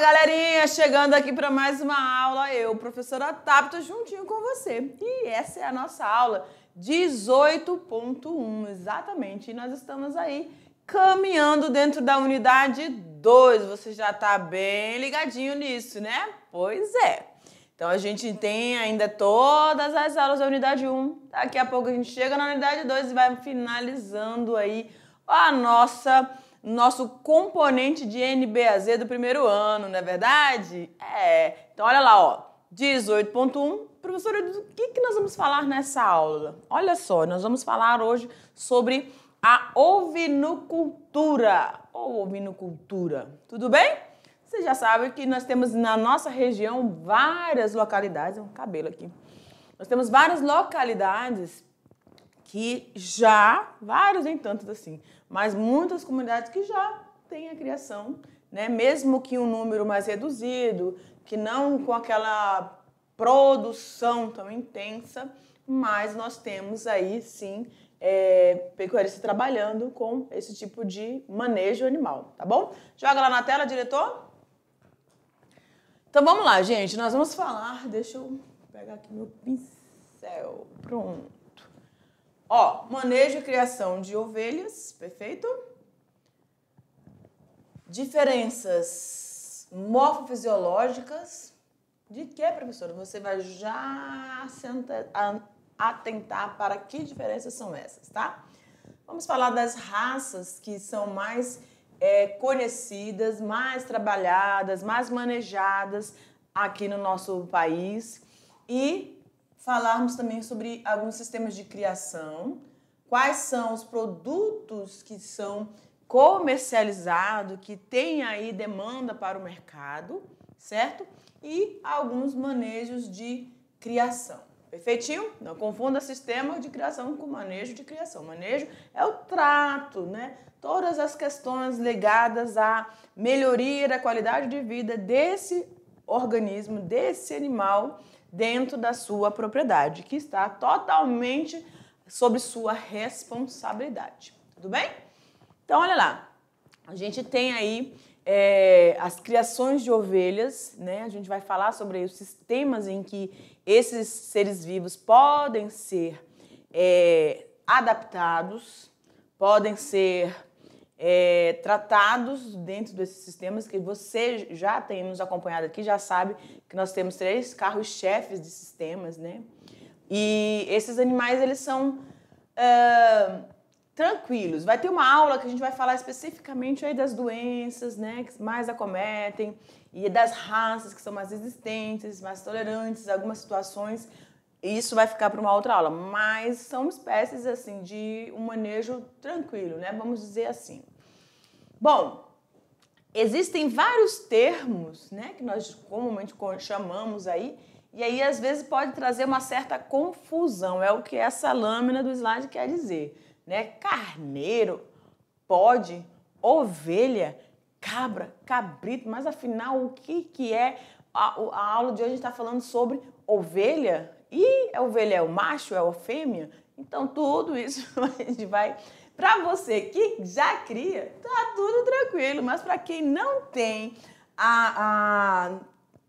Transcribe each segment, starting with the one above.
Fala galerinha, chegando aqui para mais uma aula, eu, professora Tapta, juntinho com você. E essa é a nossa aula 18.1, exatamente. E nós estamos aí caminhando dentro da unidade 2. Você já está bem ligadinho nisso, né? Pois é. Então a gente tem ainda todas as aulas da unidade 1. Daqui a pouco a gente chega na unidade 2 e vai finalizando aí a nossa nosso componente de NBAZ do primeiro ano, não é verdade? É. Então olha lá, ó. 18.1, professora, do que, que nós vamos falar nessa aula? Olha só, nós vamos falar hoje sobre a ovinocultura ou ovinocultura, tudo bem? Você já sabe que nós temos na nossa região várias localidades, é um cabelo aqui, nós temos várias localidades que já, vários em tantos assim, mas muitas comunidades que já têm a criação, né? mesmo que um número mais reduzido, que não com aquela produção tão intensa, mas nós temos aí sim é, pecuaristas trabalhando com esse tipo de manejo animal, tá bom? Joga lá na tela, diretor. Então vamos lá, gente. Nós vamos falar. Deixa eu pegar aqui meu pincel. Pronto. Ó, manejo e criação de ovelhas, perfeito? Diferenças morfofisiológicas. De que, professora? Você vai já atentar para que diferenças são essas, tá? Vamos falar das raças que são mais é, conhecidas, mais trabalhadas, mais manejadas aqui no nosso país e falarmos também sobre alguns sistemas de criação, quais são os produtos que são comercializados, que tem aí demanda para o mercado, certo? E alguns manejos de criação. Perfeitinho? Não confunda sistema de criação com manejo de criação. Manejo é o trato, né? Todas as questões ligadas à melhoria da qualidade de vida desse organismo, desse animal, dentro da sua propriedade, que está totalmente sobre sua responsabilidade. Tudo bem? Então, olha lá. A gente tem aí é, as criações de ovelhas, né? A gente vai falar sobre os sistemas em que esses seres vivos podem ser é, adaptados, podem ser é, tratados dentro desses sistemas que você já tem nos acompanhado aqui, já sabe que nós temos três carros-chefes de sistemas, né? E esses animais, eles são uh, tranquilos. Vai ter uma aula que a gente vai falar especificamente aí das doenças, né, que mais acometem, e das raças que são mais resistentes, mais tolerantes a algumas situações, isso vai ficar para uma outra aula, mas são espécies assim de um manejo tranquilo, né? Vamos dizer assim. Bom, existem vários termos, né, que nós comumente chamamos aí, e aí às vezes pode trazer uma certa confusão. É o que essa lâmina do slide quer dizer, né? Carneiro, pode, ovelha, cabra, cabrito, mas afinal o que que é a, a aula de hoje está falando sobre ovelha, e a é ovelha é o macho, é a fêmea? Então tudo isso a gente vai. Para você que já cria, tá tudo tranquilo, mas para quem não tem a,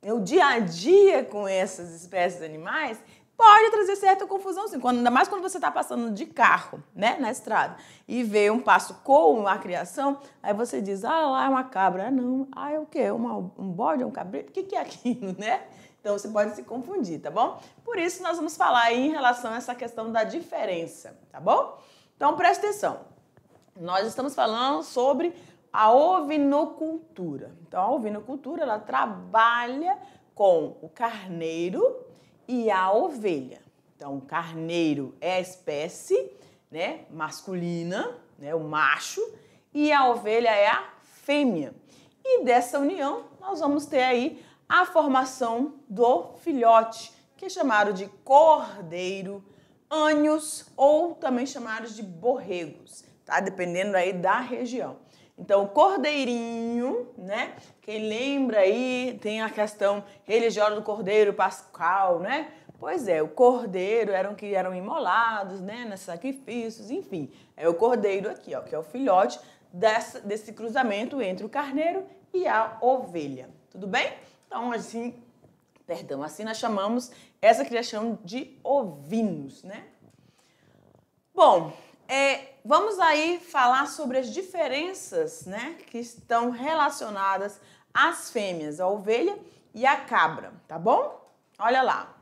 a, o dia a dia com essas espécies de animais, pode trazer certa confusão, sim. Quando, ainda mais quando você está passando de carro, né, na estrada, e vê um passo com a criação, aí você diz, ah, lá é uma cabra. Ah, não. Ah, é o quê? Uma, um bode, é um cabrito? O que, que é aquilo, né? Então você pode se confundir, tá bom? Por isso nós vamos falar aí em relação a essa questão da diferença, tá bom? Então presta atenção. Nós estamos falando sobre a ovinocultura. Então a ovinocultura ela trabalha com o carneiro e a ovelha. Então o carneiro é a espécie, né, masculina, né, o macho, e a ovelha é a fêmea. E dessa união nós vamos ter aí a formação do filhote, que é chamado de cordeiro, ânios ou também chamados de borregos, tá? Dependendo aí da região. Então, o cordeirinho, né? Quem lembra aí tem a questão religiosa do cordeiro pascal, né? Pois é, o cordeiro eram que eram imolados, né, Nesses sacrifícios, enfim. É o cordeiro aqui, ó, que é o filhote dessa, desse cruzamento entre o carneiro e a ovelha. Tudo bem? Então, assim, perdão, assim nós chamamos essa criação de ovinos, né? Bom, é, vamos aí falar sobre as diferenças, né, que estão relacionadas às fêmeas, a ovelha e a cabra, tá bom? Olha lá.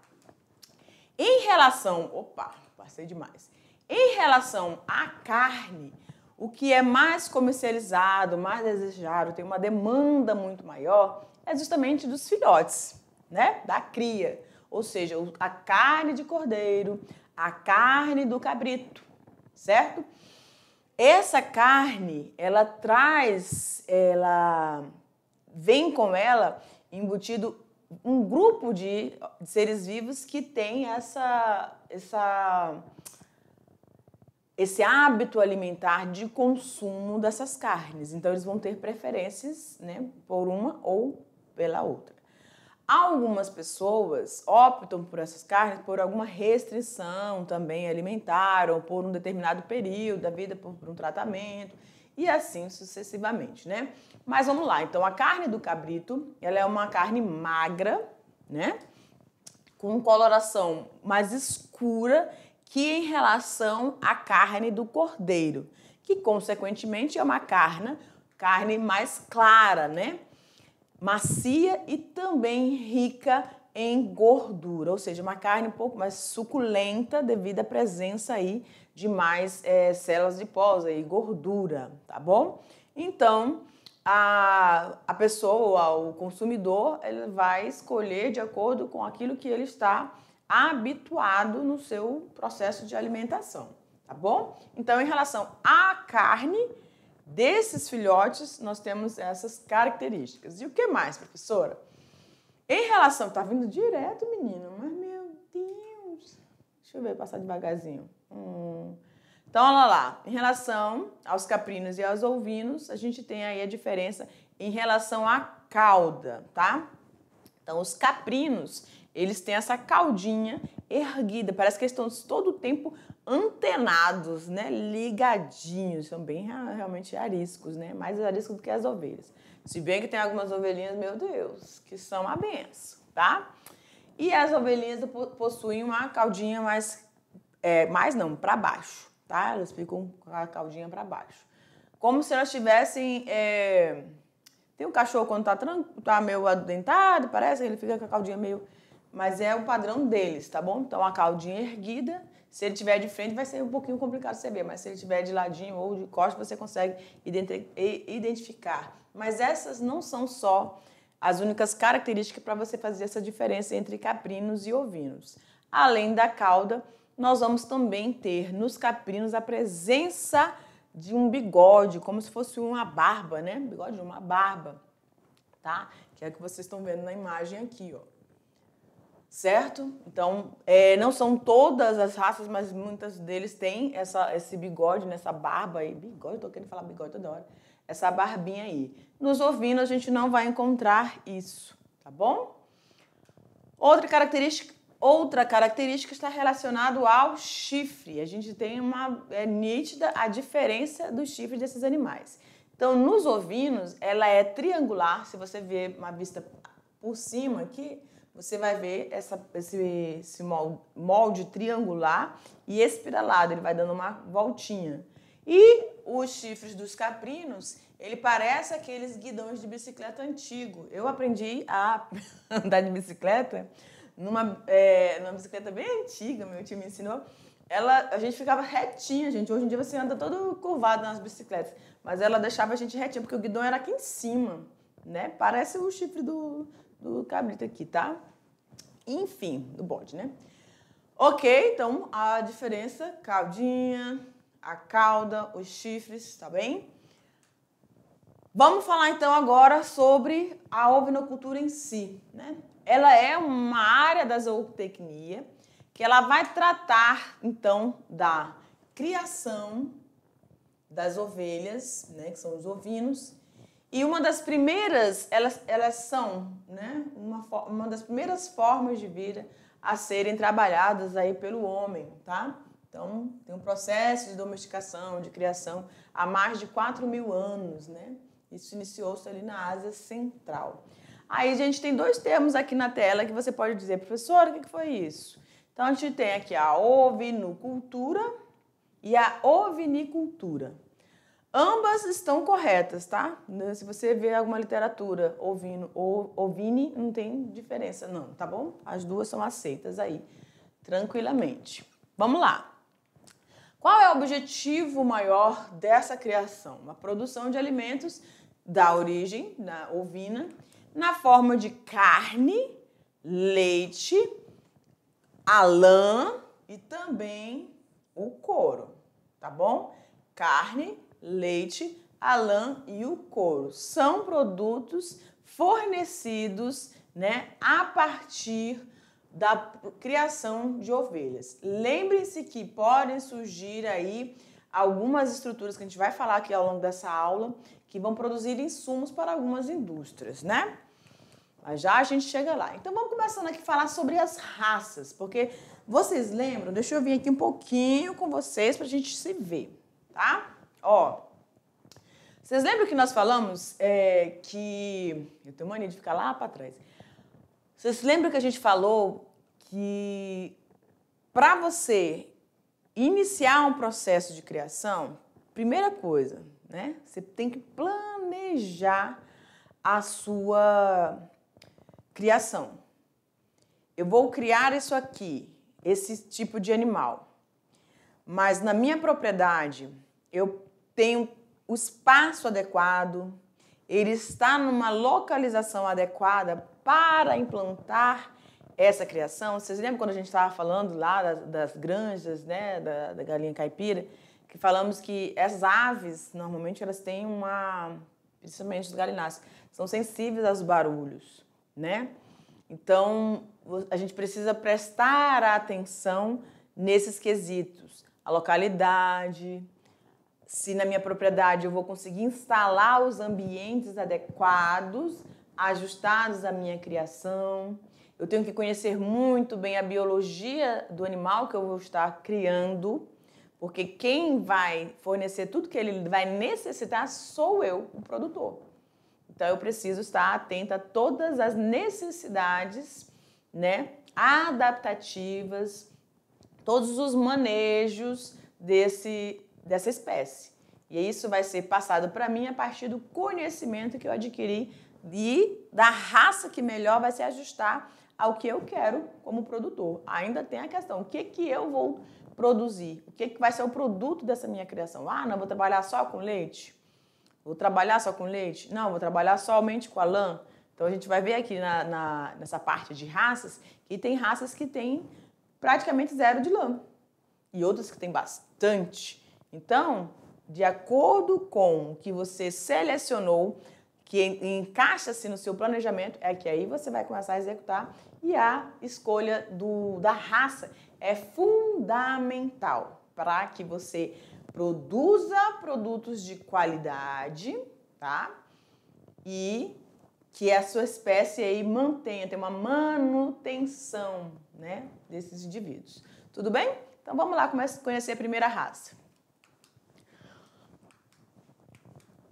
Em relação, opa, passei demais. Em relação à carne, o que é mais comercializado, mais desejado, tem uma demanda muito maior, é justamente dos filhotes, né? Da cria. Ou seja, a carne de cordeiro, a carne do cabrito, certo? Essa carne, ela traz, ela vem com ela embutido um grupo de, seres vivos que tem essa, essa, esse hábito alimentar de consumo dessas carnes. Então, eles vão ter preferências né, por uma ou pela outra. Algumas pessoas optam por essas carnes por alguma restrição também alimentar ou por um determinado período da vida, por, por um tratamento e assim sucessivamente, né? Mas vamos lá, então a carne do cabrito, ela é uma carne magra, né? Com coloração mais escura que em relação à carne do cordeiro, que consequentemente é uma carne, carne mais clara, né? macia e também rica em gordura, ou seja, uma carne um pouco mais suculenta devido à presença aí de mais é, células adiposas e gordura, tá bom? Então, a, a pessoa, o consumidor, ele vai escolher de acordo com aquilo que ele está habituado no seu processo de alimentação, tá bom? Então, em relação à carne, Desses filhotes, nós temos essas características. E o que mais, professora? Em relação. Tá vindo direto, menino, mas meu Deus. Deixa eu ver, passar devagarzinho. Hum. Então, olha lá. Em relação aos caprinos e aos ovinos, a gente tem aí a diferença em relação à cauda, tá? Então, os caprinos, eles têm essa caudinha erguida, parece que eles estão todo o tempo antenados, né? ligadinhos, são bem realmente ariscos, né? mais ariscos do que as ovelhas. Se bem que tem algumas ovelhinhas, meu Deus, que são a benção, tá? E as ovelhinhas possuem uma caudinha mais, é, mais não, para baixo, tá? Elas ficam com a caudinha para baixo. Como se elas tivessem... É... Tem um cachorro quando tá, tá meio adentado, parece que ele fica com a caudinha meio mas é o padrão deles, tá bom? Então a caudinha erguida, se ele tiver de frente vai ser um pouquinho complicado você ver, mas se ele tiver de ladinho ou de costas você consegue identificar. Mas essas não são só as únicas características para você fazer essa diferença entre caprinos e ovinos. Além da cauda, nós vamos também ter nos caprinos a presença de um bigode, como se fosse uma barba, né? Bigode, uma barba, tá? Que é o que vocês estão vendo na imagem aqui, ó certo? Então, é, não são todas as raças, mas muitas deles têm essa, esse bigode, nessa né, barba aí. Bigode, tô querendo falar bigode toda hora. Essa barbinha aí. Nos ovinos, a gente não vai encontrar isso, tá bom? Outra característica, outra característica está relacionada ao chifre. A gente tem uma é nítida a diferença dos chifres desses animais. Então, nos ovinos, ela é triangular. Se você ver uma vista por cima aqui, você vai ver essa, esse, esse molde, triangular e espiralado, ele vai dando uma voltinha. E os chifres dos caprinos, ele parece aqueles guidões de bicicleta antigo. Eu aprendi a andar de bicicleta numa, é, numa bicicleta bem antiga, meu tio me ensinou. Ela, a gente ficava retinha, gente. Hoje em dia você anda todo curvado nas bicicletas. Mas ela deixava a gente retinha, porque o guidão era aqui em cima, né? Parece o chifre do, do cabrito aqui, tá? enfim, do bode, né? Ok, então a diferença, caudinha, a cauda, os chifres, tá bem? Vamos falar então agora sobre a ovinocultura em si, né? Ela é uma área da zootecnia que ela vai tratar então da criação das ovelhas, né, que são os ovinos, e uma das primeiras, elas, elas são, né? Uma, uma das primeiras formas de vida a serem trabalhadas aí pelo homem, tá? Então, tem um processo de domesticação, de criação, há mais de 4 mil anos, né? Isso iniciou-se ali na Ásia Central. Aí a gente tem dois termos aqui na tela que você pode dizer, professora, o que foi isso? Então, a gente tem aqui a ovinocultura e a ovinicultura. Ambas estão corretas, tá? Né, se você vê alguma literatura ouvindo ou ovine, não tem diferença, não, tá bom? As duas são aceitas aí, tranquilamente. Vamos lá. Qual é o objetivo maior dessa criação? A produção de alimentos da origem da ovina na forma de carne, leite, a lã e também o couro, tá bom? Carne, leite, a lã e o couro. São produtos fornecidos né, a partir da criação de ovelhas. lembre se que podem surgir aí algumas estruturas que a gente vai falar aqui ao longo dessa aula que vão produzir insumos para algumas indústrias, né? Mas já a gente chega lá. Então vamos começando aqui a falar sobre as raças, porque vocês lembram? Deixa eu vir aqui um pouquinho com vocês para a gente se ver, tá? Ó, vocês lembram que nós falamos é, que. Eu tenho mania de ficar lá para trás. Vocês lembram que a gente falou que para você iniciar um processo de criação, primeira coisa, né? Você tem que planejar a sua criação. Eu vou criar isso aqui, esse tipo de animal. Mas na minha propriedade, eu tem o espaço adequado, ele está numa localização adequada para implantar essa criação. Vocês lembram quando a gente estava falando lá das, das granjas, né, da, da, galinha caipira, que falamos que essas aves normalmente elas têm uma, principalmente os galináceos, são sensíveis aos barulhos, né? Então a gente precisa prestar atenção nesses quesitos, a localidade, se na minha propriedade eu vou conseguir instalar os ambientes adequados, ajustados à minha criação. Eu tenho que conhecer muito bem a biologia do animal que eu vou estar criando, porque quem vai fornecer tudo que ele vai necessitar sou eu, o produtor. Então eu preciso estar atenta a todas as necessidades, né, adaptativas, todos os manejos desse dessa espécie. E isso vai ser passado para mim a partir do conhecimento que eu adquiri e da raça que melhor vai se ajustar ao que eu quero como produtor. Ainda tem a questão, o que, que eu vou produzir? O que, que vai ser o produto dessa minha criação? Ah, não, vou trabalhar só com leite? Vou trabalhar só com leite? Não, vou trabalhar somente com a lã. Então a gente vai ver aqui na, na, nessa parte de raças que tem raças que têm praticamente zero de lã e outras que têm bastante. Então, de acordo com o que você selecionou, que encaixa-se no seu planejamento, é que aí você vai começar a executar e a escolha do, da raça é fundamental para que você produza produtos de qualidade, tá? E que a sua espécie aí mantenha, tenha uma manutenção, né, desses indivíduos. Tudo bem? Então vamos lá a conhecer a primeira raça.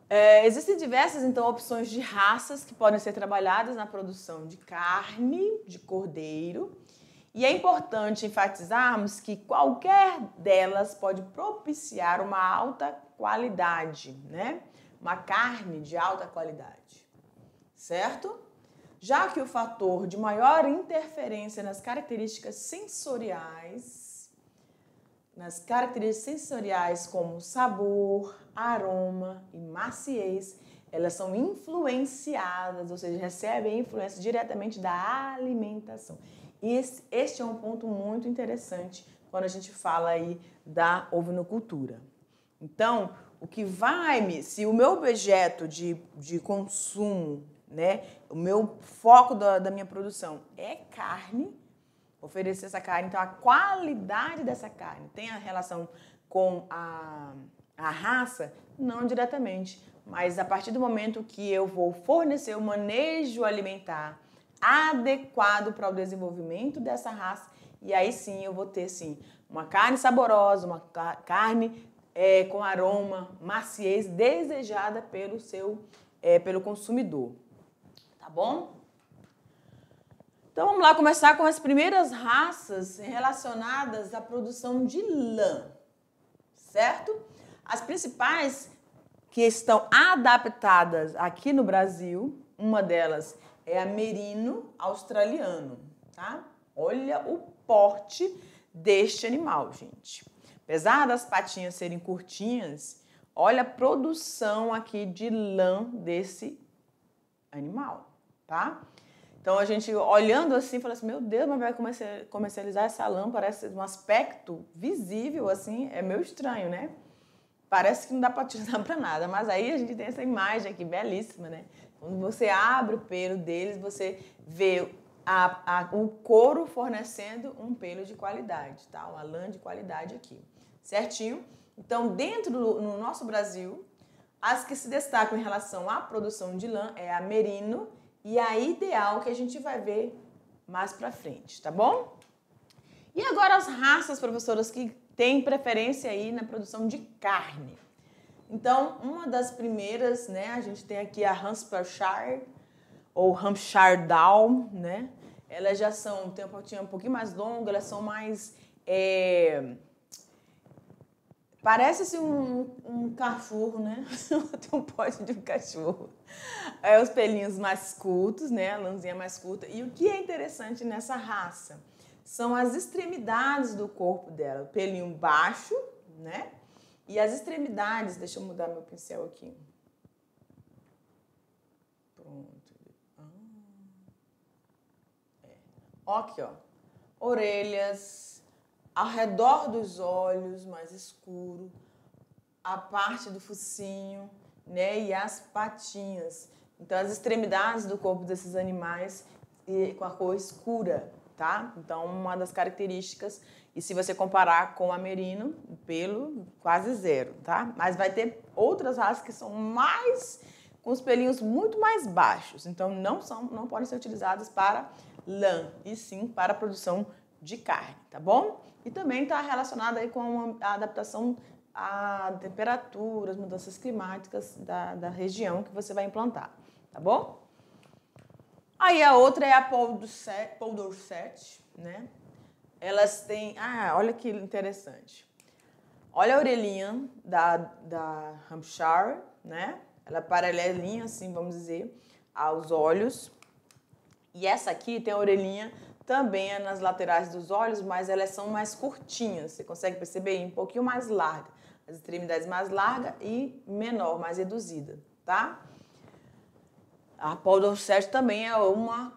É, existem diversas, então, opções de raças que podem ser trabalhadas na produção de carne de cordeiro. E é importante enfatizarmos que qualquer delas pode propiciar uma alta qualidade, né? Uma carne de alta qualidade, certo? Já que o fator de maior interferência nas características sensoriais nas características sensoriais como sabor, aroma e maciez, elas são influenciadas, ou seja, recebem influência diretamente da alimentação. E este é um ponto muito interessante quando a gente fala aí da ovinocultura. Então, o que vai me, se o meu objeto de, de consumo, né, o meu foco da, da minha produção é carne, oferecer essa carne. Então, a qualidade dessa carne tem a relação com a, a raça? Não diretamente, mas a partir do momento que eu vou fornecer o manejo alimentar adequado para o desenvolvimento dessa raça, e aí sim eu vou ter sim uma carne saborosa, uma carne é, com aroma, maciez desejada pelo seu é, pelo consumidor, tá bom? Então vamos lá começar com as primeiras raças relacionadas à produção de lã, certo? As principais que estão adaptadas aqui no Brasil, uma delas é a merino australiano, tá? Olha o porte deste animal, gente. Apesar das patinhas serem curtinhas, olha a produção aqui de lã desse animal, tá? Então a gente olhando assim, fala assim, meu Deus, mas vai comercializar essa lã parece um aspecto visível assim, é meio estranho, né? Parece que não dá para utilizar para nada, mas aí a gente tem essa imagem aqui belíssima, né? Quando você abre o pelo deles, você vê a, a, o couro fornecendo um pelo de qualidade, tá? Uma lã de qualidade aqui, certinho? Então, dentro do no nosso Brasil, as que se destacam em relação à produção de lã é a Merino e a ideal que a gente vai ver mais para frente, tá bom? E agora as raças, professoras, que têm preferência aí na produção de carne. Então, uma das primeiras, né, a gente tem aqui a Hampshire ou Hampshire Down, né? Elas já são, tem uma um pouquinho mais longo, elas são mais é, Parece assim, um, um cachorro, né? Tem um pote de um cachorro. É, os pelinhos mais curtos, né? A lãzinha mais curta. E o que é interessante nessa raça? São as extremidades do corpo dela. O pelinho baixo, né? E as extremidades. Deixa eu mudar meu pincel aqui. Pronto. Ah. É. Ó aqui, ó. Orelhas ao redor dos olhos, mais escuro, a parte do focinho, né, e as patinhas. Então as extremidades do corpo desses animais e com a cor escura, tá? Então uma das características e se você comparar com o amerino, pelo quase zero, tá? Mas vai ter outras raças que são mais com os pelinhos muito mais baixos, então não são não podem ser utilizadas para lã, e sim para a produção de carne, tá bom? E também está relacionada aí com a adaptação a temperaturas, mudanças climáticas da, da região que você vai implantar, tá bom? Aí a outra é a Poldorset, né? Elas têm... Ah, olha que interessante. Olha a orelhinha da, da Hampshire, né? Ela é paralelinha, assim, vamos dizer, aos olhos. E essa aqui tem a orelhinha também é nas laterais dos olhos, mas elas são mais curtinhas. Você consegue perceber? Um pouquinho mais larga. As extremidades mais larga e menor, mais reduzida, tá? A podocércio também é uma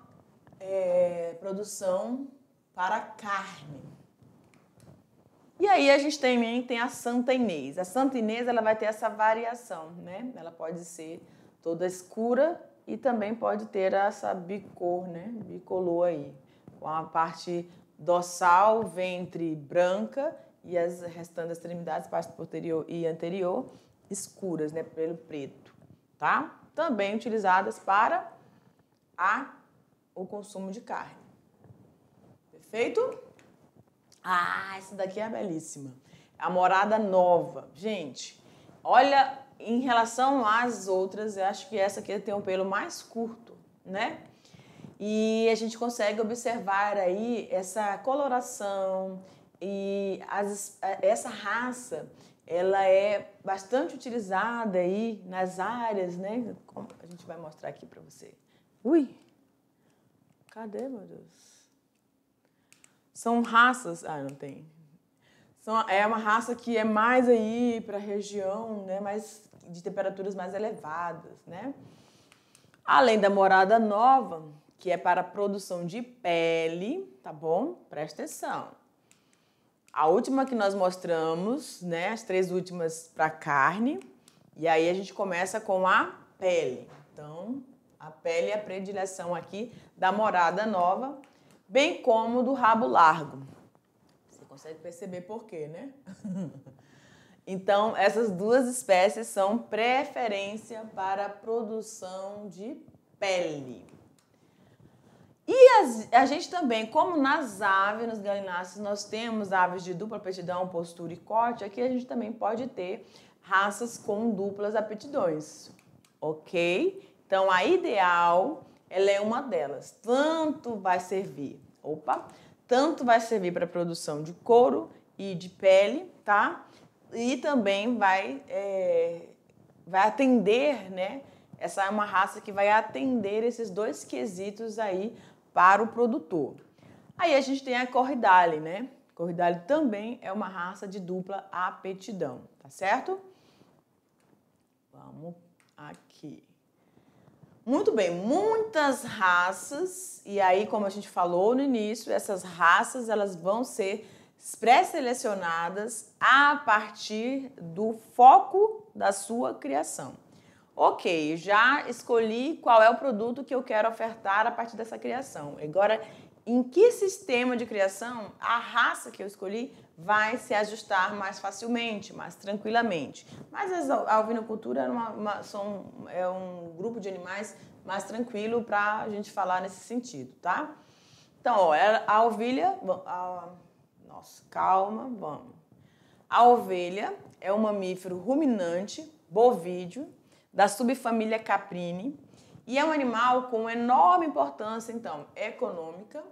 é, produção para carne. E aí a gente também tem a Santa Inês. A Santa Inês ela vai ter essa variação, né? Ela pode ser toda escura e também pode ter essa bicor, né? Bicolor aí com a parte dorsal, ventre branca e as restantes extremidades, parte posterior e anterior, escuras, né, pelo preto, tá? Também utilizadas para a, o consumo de carne. Perfeito? Ah, essa daqui é belíssima. A morada nova. Gente, olha, em relação às outras, eu acho que essa aqui tem um pelo mais curto, né? E a gente consegue observar aí essa coloração e as, eh, essa raça, ela é bastante utilizada aí nas áreas, né? a gente vai mostrar aqui para você. Ui! Cadê, meu Deus? São raças... Ah, não tem. São, é uma raça que é mais aí para a região, né? Mais de temperaturas mais elevadas, né? Além da morada nova, que é para produção de pele, tá bom? Presta atenção. A última que nós mostramos, né, as três últimas para carne, e aí a gente começa com a pele. Então, a pele é a predileção aqui da morada nova, bem como do rabo largo. Você consegue perceber por quê, né? então, essas duas espécies são preferência para produção de pele. E as, a gente também, como nas aves, nos galináceos, nós temos aves de dupla aptidão, postura e corte, aqui a gente também pode ter raças com duplas aptidões, ok? Então, a ideal, ela é uma delas. Tanto vai servir, opa, tanto vai servir para produção de couro e de pele, tá? E também vai, é, vai atender, né? Essa é uma raça que vai atender esses dois quesitos aí para o produtor. Aí a gente tem a Corridale, né? Corridale também é uma raça de dupla aptidão, tá certo? Vamos aqui. Muito bem, muitas raças, e aí como a gente falou no início, essas raças elas vão ser pré-selecionadas a partir do foco da sua criação ok, já escolhi qual é o produto que eu quero ofertar a partir dessa criação. Agora, em que sistema de criação a raça que eu escolhi vai se ajustar mais facilmente, mais tranquilamente. Mas a alvinocultura é, uma, uma, são, é um grupo de animais mais tranquilo para a gente falar nesse sentido, tá? Então, ó, é a ovelha... A, nossa, calma, vamos. A ovelha é um mamífero ruminante, bovídeo, da subfamília Caprine, e é um animal com enorme importância, então, econômica,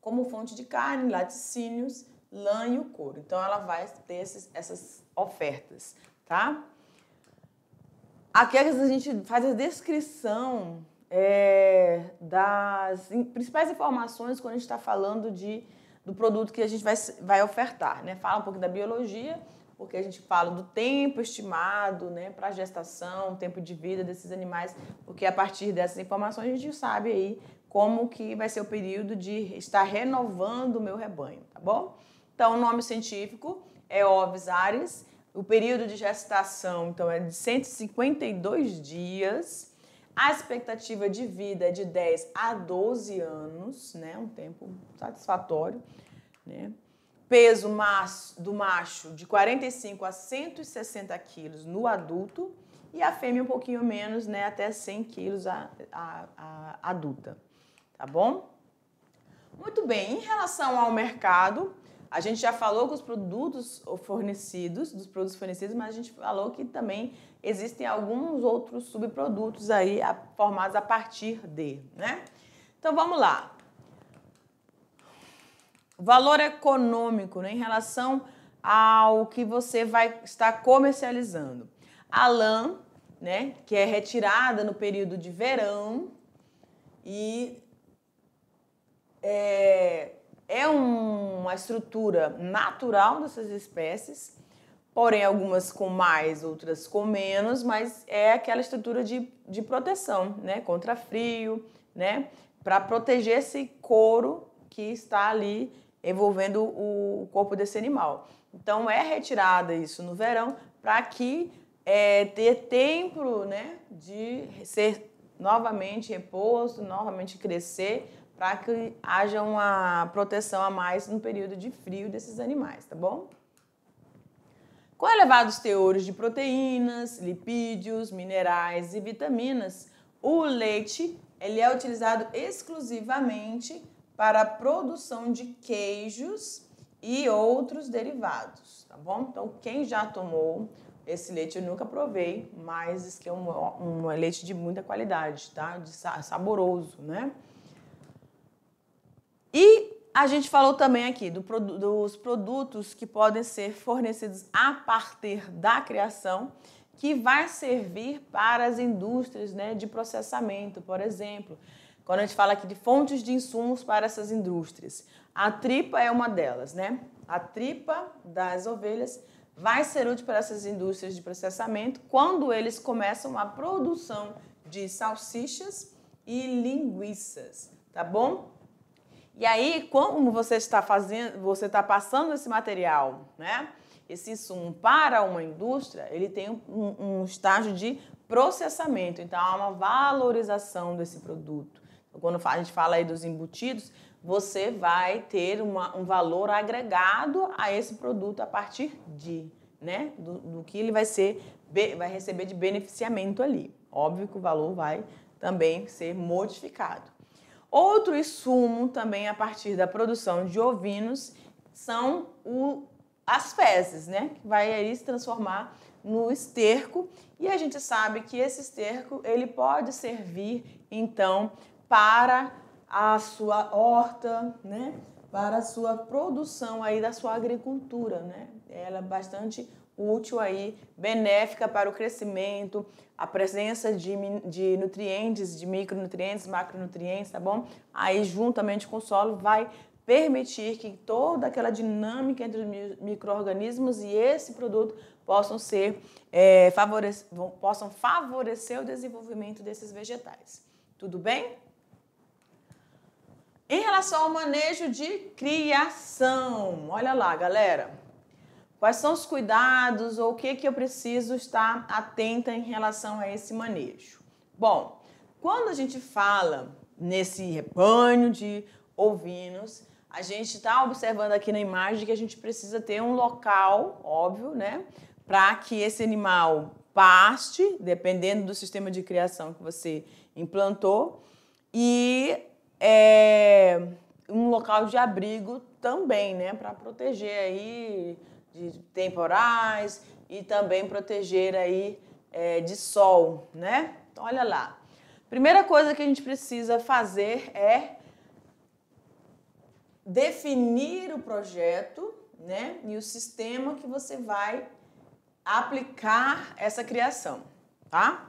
como fonte de carne, laticínios, lã e o couro. Então, ela vai ter esses, essas ofertas, tá? Aqui a gente faz a descrição é, das principais informações quando a gente está falando de, do produto que a gente vai, vai ofertar, né? Fala um pouco da biologia, porque a gente fala do tempo estimado né, para a gestação, tempo de vida desses animais, porque a partir dessas informações a gente sabe aí como que vai ser o período de estar renovando o meu rebanho, tá bom? Então, o nome científico é Ovis ares, o período de gestação, então, é de 152 dias, a expectativa de vida é de 10 a 12 anos, né, um tempo satisfatório, né? peso do macho de 45 a 160 quilos no adulto e a fêmea um pouquinho menos, né, até 100 quilos a, a, a adulta, tá bom? Muito bem, em relação ao mercado, a gente já falou com os produtos fornecidos, dos produtos fornecidos, mas a gente falou que também existem alguns outros subprodutos aí formados a partir de, né? Então vamos lá valor econômico né, em relação ao que você vai estar comercializando. A lã, né, que é retirada no período de verão e é, é uma estrutura natural dessas espécies, porém algumas com mais, outras com menos, mas é aquela estrutura de, de proteção, né, contra frio, né, para proteger esse couro que está ali envolvendo o corpo desse animal. Então é retirada isso no verão para que é, ter tempo né, de ser novamente reposto, novamente crescer, para que haja uma proteção a mais no período de frio desses animais, tá bom? Com elevados teores de proteínas, lipídios, minerais e vitaminas, o leite ele é utilizado exclusivamente para a produção de queijos e outros derivados, tá bom? Então, quem já tomou esse leite, eu nunca provei, mas isso é um, um leite de muita qualidade, tá? De saboroso, né? E a gente falou também aqui do, dos produtos que podem ser fornecidos a partir da criação, que vai servir para as indústrias né, de processamento, por exemplo quando a gente fala aqui de fontes de insumos para essas indústrias. A tripa é uma delas, né? A tripa das ovelhas vai ser útil para essas indústrias de processamento quando eles começam a produção de salsichas e linguiças, tá bom? E aí, como você está fazendo, você está passando esse material, né? Esse insumo para uma indústria, ele tem um, um estágio de processamento, então há uma valorização desse produto quando a gente fala aí dos embutidos, você vai ter uma, um valor agregado a esse produto a partir de, né, do, do, que ele vai ser, vai receber de beneficiamento ali. Óbvio que o valor vai também ser modificado. Outro insumo também a partir da produção de ovinos são o, as fezes, né, que vai aí se transformar no esterco e a gente sabe que esse esterco ele pode servir então para a sua horta, né? Para a sua produção aí da sua agricultura, né? Ela é bastante útil aí, benéfica para o crescimento, a presença de, de nutrientes, de micronutrientes, macronutrientes, tá bom? Aí juntamente com o solo vai permitir que toda aquela dinâmica entre os micro-organismos e esse produto possam ser é, favorece, possam favorecer o desenvolvimento desses vegetais. Tudo bem? Em relação ao manejo de criação, olha lá, galera. Quais são os cuidados ou o que, que eu preciso estar atenta em relação a esse manejo? Bom, quando a gente fala nesse rebanho de ovinos, a gente está observando aqui na imagem que a gente precisa ter um local, óbvio, né? Para que esse animal paste, dependendo do sistema de criação que você implantou, e é, um local de abrigo também, né? Para proteger aí de temporais e também proteger aí é, de sol, né? Então, olha lá. Primeira coisa que a gente precisa fazer é definir o projeto, né? E o sistema que você vai aplicar essa criação, tá?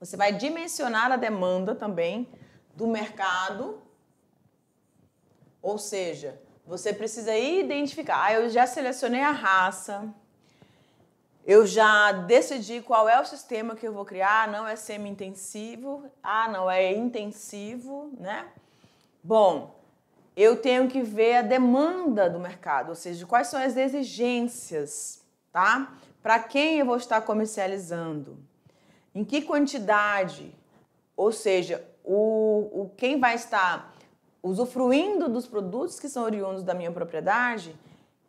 Você vai dimensionar a demanda também do mercado. Ou seja, você precisa identificar. Ah, eu já selecionei a raça. Eu já decidi qual é o sistema que eu vou criar. Não é semi-intensivo. Ah, não é intensivo, né? Bom, eu tenho que ver a demanda do mercado, ou seja, quais são as exigências, tá? Para quem eu vou estar comercializando? Em que quantidade? Ou seja, o, o quem vai estar usufruindo dos produtos que são oriundos da minha propriedade,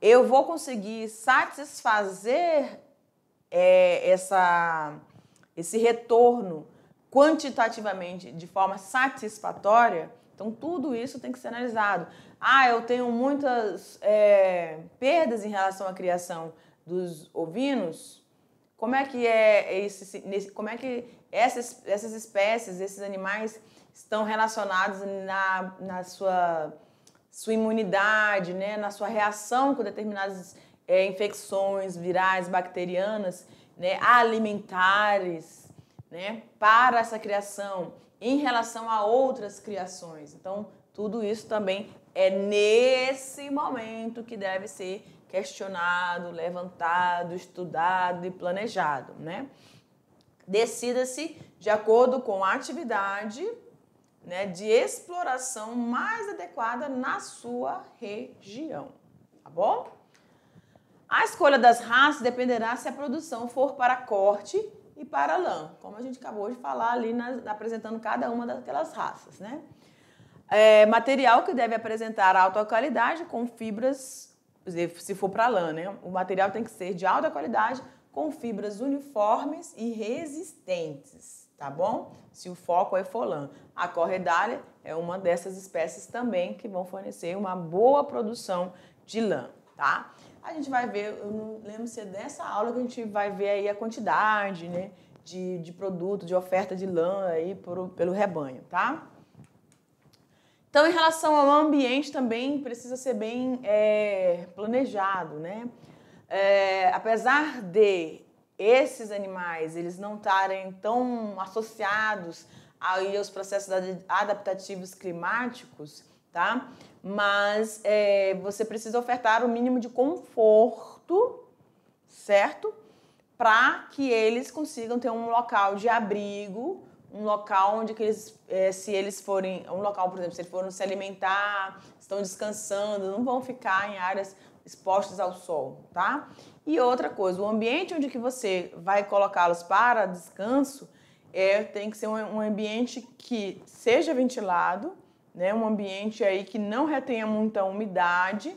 eu vou conseguir satisfazer é, essa, esse retorno quantitativamente de forma satisfatória. Então, tudo isso tem que ser analisado. Ah, eu tenho muitas é, perdas em relação à criação dos ovinos. Como é que é esse, como é que essas, essas espécies, esses animais, estão relacionados na, na sua, sua imunidade, né? na sua reação com determinadas é, infecções virais, bacterianas, né? alimentares, né? para essa criação, em relação a outras criações. Então, tudo isso também é nesse momento que deve ser questionado, levantado, estudado e planejado, né? Decida-se de acordo com a atividade né, de exploração mais adequada na sua região. Tá bom? A escolha das raças dependerá se a produção for para corte e para lã, como a gente acabou de falar ali na, apresentando cada uma daquelas raças, né? É, material que deve apresentar alta qualidade com fibras, se for para lã, né? O material tem que ser de alta qualidade com fibras uniformes e resistentes, tá bom? Se o foco é folan. A corredália é uma dessas espécies também que vão fornecer uma boa produção de lã, tá? A gente vai ver, eu não lembro se é dessa aula que a gente vai ver aí a quantidade, né, de, de produto, de oferta de lã aí por, pelo rebanho, tá? Então, em relação ao ambiente também precisa ser bem é, planejado, né? é, apesar de esses animais eles não estarem tão associados aí aos processos adaptativos climáticos, tá? Mas é, você precisa ofertar o mínimo de conforto, certo? Para que eles consigam ter um local de abrigo, um local onde que eles, é, se eles forem, um local, por exemplo, se eles forem se alimentar, estão descansando, não vão ficar em áreas expostos ao sol, tá? E outra coisa, o ambiente onde que você vai colocá-los para descanso é, tem que ser um, um ambiente que seja ventilado, né? Um ambiente aí que não retenha muita umidade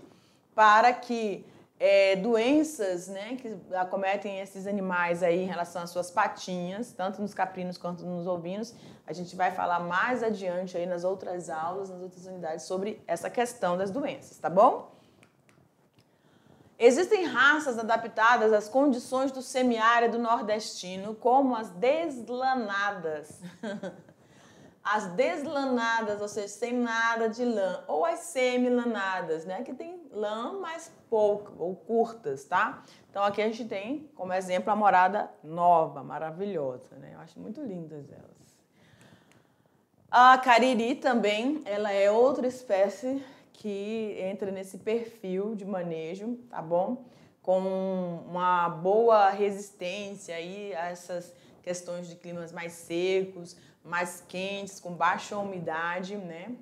para que é, doenças né, que acometem esses animais aí em relação às suas patinhas, tanto nos caprinos quanto nos ovinos. A gente vai falar mais adiante aí nas outras aulas, nas outras unidades, sobre essa questão das doenças, tá bom? Existem raças adaptadas às condições do semiárido nordestino, como as deslanadas. As deslanadas, ou seja, sem nada de lã, ou as semilanadas, né? Que tem lã, mas pouca ou curtas, tá? Então aqui a gente tem, como exemplo, a morada nova, maravilhosa, né? Eu acho muito lindas elas. A cariri também, ela é outra espécie que entra nesse perfil de manejo, tá bom? Com uma boa resistência aí a essas questões de climas mais secos, mais quentes, com baixa umidade, né?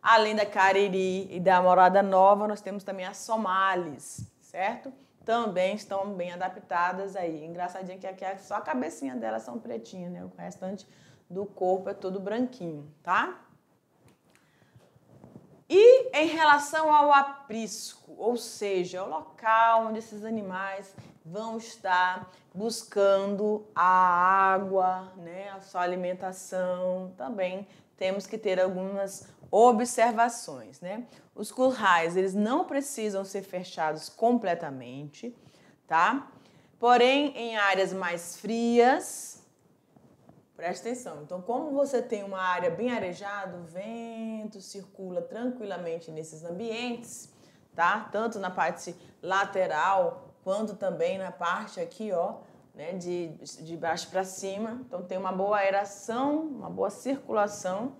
Além da Cariri e da Morada Nova, nós temos também as Somalis, certo? Também estão bem adaptadas aí. Engraçadinho que aqui é só a cabecinha delas são pretinhas, né? O restante do corpo é todo branquinho, tá? E em relação ao aprisco, ou seja, o local onde esses animais vão estar buscando a água, né, a sua alimentação, também temos que ter algumas observações, né? Os currais, eles não precisam ser fechados completamente, tá? Porém, em áreas mais frias, Presta atenção. Então, como você tem uma área bem arejada, o vento circula tranquilamente nesses ambientes, tá? Tanto na parte lateral quanto também na parte aqui, ó, né, de, de baixo para cima. Então, tem uma boa aeração, uma boa circulação.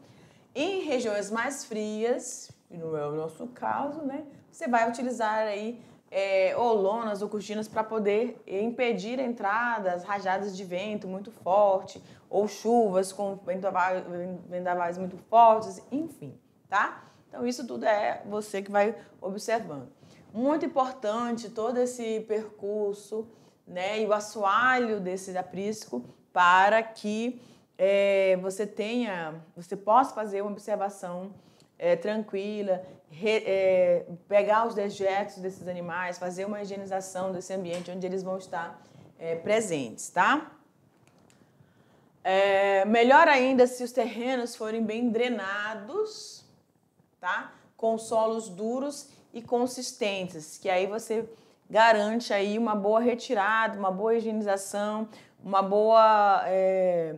Em regiões mais frias, e não é o nosso caso, né? Você vai utilizar aí é, ou lonas ou cortinas para poder impedir entradas, rajadas de vento muito forte, ou chuvas com vendavais, muito fortes, enfim, tá? Então isso tudo é você que vai observando. Muito importante todo esse percurso, né, e o assoalho desse aprisco para que é, você tenha, você possa fazer uma observação é, tranquila, re, é, pegar os dejetos desses animais, fazer uma higienização desse ambiente onde eles vão estar é, presentes, tá? É, melhor ainda se os terrenos forem bem drenados, tá? Com solos duros e consistentes, que aí você garante aí uma boa retirada, uma boa higienização, uma boa é,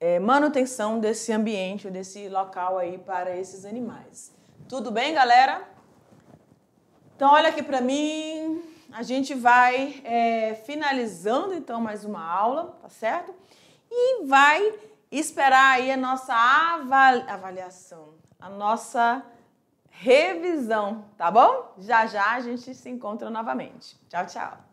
é, manutenção desse ambiente, desse local aí para esses animais. Tudo bem, galera? Então olha aqui para mim a gente vai é, finalizando então mais uma aula, tá certo? E vai esperar aí a nossa avaliação, a nossa revisão, tá bom? Já já a gente se encontra novamente. Tchau, tchau.